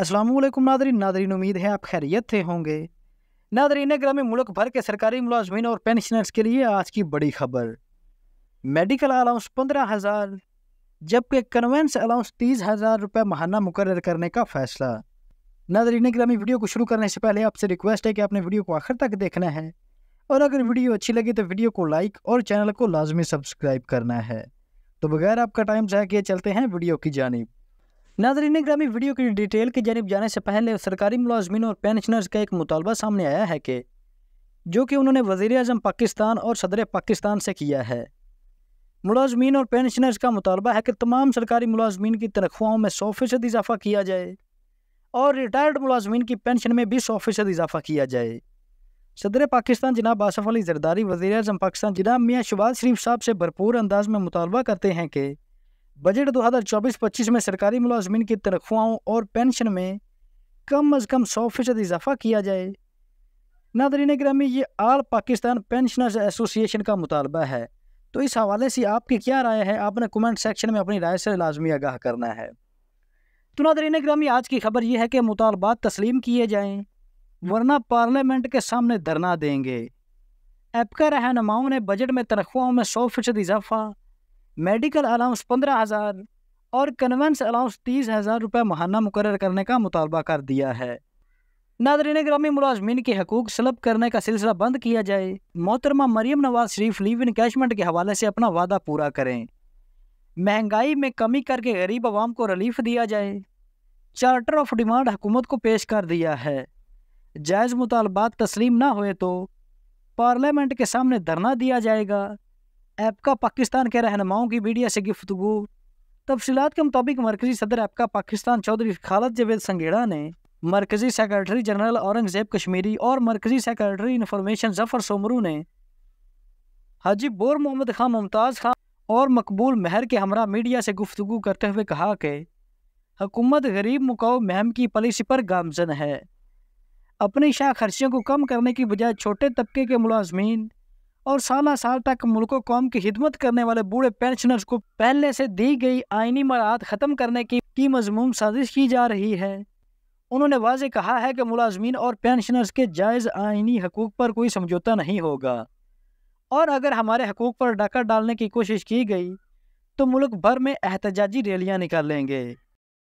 Aslam नादरी Nadreen उम्मीद है आप खैरियत से होंगे नादरीन ग्रामीण मुल्क भर के सरकारी मुलाजमीन और पेंशनर्स के लिए आज की बड़ी खबर मेडिकल अलाउंस पंद्रह हज़ार जबकि कन्वेंस अलाउंस तीस हज़ार रुपये महाना मुकर करने का फैसला नादरीन ग्रामीण वीडियो को शुरू करने से पहले आपसे रिक्वेस्ट है कि आपने वीडियो को आखिर तक देखना है और अगर वीडियो अच्छी लगी तो वीडियो को लाइक और चैनल को लाजमी सब्सक्राइब करना है तो बगैर आपका टाइम जाए किए चलते हैं वीडियो की जानब नाजरीन ग्रामी वीडियो की डिटेल की जानब जाने से पहले सरकारी मुलाजमीन और पेंशनर्स का एक मुतालबा सामने आया है कि जो कि उन्होंने वजीर अजम पाकिस्तान और सदर पाकिस्तान से किया है मुलाजमीन और पेंशनर्स का मुतालबा है कि तमाम सरकारी मुलाजमीन की तनख्वाहों में सौ फ़ीसद इजाफा किया जाए और रिटायर्ड मुलाजमीन की पेंशन में भी सौ फ़ीसद इजाफा किया जाए सदर पाकिस्तान जनाब आसफ़ अली जरदारी वजी अजम पाकिस्तान जनाब मियाँ शबाज शरीफ साहब से भरपूर अंदाज में मुतालबा करते हैं कि बजट 2024-25 में सरकारी मुलाजमीन की तनख्वाहों और पेंशन में कम अज़ कम सौ फीसद इजाफा किया जाए नादरीन ग्रामी ये आल पाकिस्तान पेंशनर्स एसोसिएशन का मुतालबा है तो इस हवाले से आपकी क्या राय है आपने कमेंट सेक्शन में अपनी राय से लाजमी आगाह करना है तो नादरीन ग्रामी आज की खबर यह है कि मुतालबात तस्लीम किए जाएँ वरना पार्लियामेंट के सामने धरना देंगे एपका रहनुमाओं ने बजट में तनख्वाहों में सौ फीसद इजाफा मेडिकल अलाउंस पंद्रह हज़ार और कन्वेंस अलाउंस तीस हज़ार रुपये महाना मुकर करने का मुतालबा कर दिया है नादरीन ग्रामी मुलाजमीन के हकूक सलब करने का सिलसिला बंद किया जाए मोहतरमा मरियम नवाज शरीफ लीव कैशमेंट के हवाले से अपना वादा पूरा करें महंगाई में कमी करके गरीब आवाम को रिलीफ दिया जाए चार्टर ऑफ डिमांड हुकूमत को पेश कर दिया है जायज़ मुतालबात तस्लीम ना हुए तो पार्लियामेंट के सामने धरना दिया जाएगा ऐपका पाकिस्तान के रहनुमाओं की मीडिया से गुफ्तु तफसीत के मुताबिक मरकजी सदर ऐपका पाकिस्तान चौधरी खालद जवेद संगेड़ा ने मरकजी सेक्रेटरी जनरल औरंगजेब कश्मीरी और मरकजी सेक्रेटरी इन्फॉर्मेशन जफर सोमरू ने हाजी बोर मोहम्मद खां मुमताज़ खां और मकबूल महर के हमरा मीडिया से गुफ्तु करते हुए कहा कि हुकूमत गरीब मुकाव महम की पॉलिसी पर गामजन है अपनी शाह खर्चियों को कम करने की बजाय छोटे तबके के मुलाजमीन और साल साल तक मुल्क कौम की खिदमत करने वाले बूढ़े पेंशनर्स को पहले से दी गई आइनी मराहत ख़त्म करने की, की मजमूम साजिश की जा रही है उन्होंने वाज कहा है कि मुलाजमीन और पेंशनर्स के जायज़ आइनी हकूक़ पर कोई समझौता नहीं होगा और अगर हमारे हकूक़ पर डाका डालने की कोशिश की गई तो मुल्क भर में एहतजाजी रैलियाँ निकालेंगे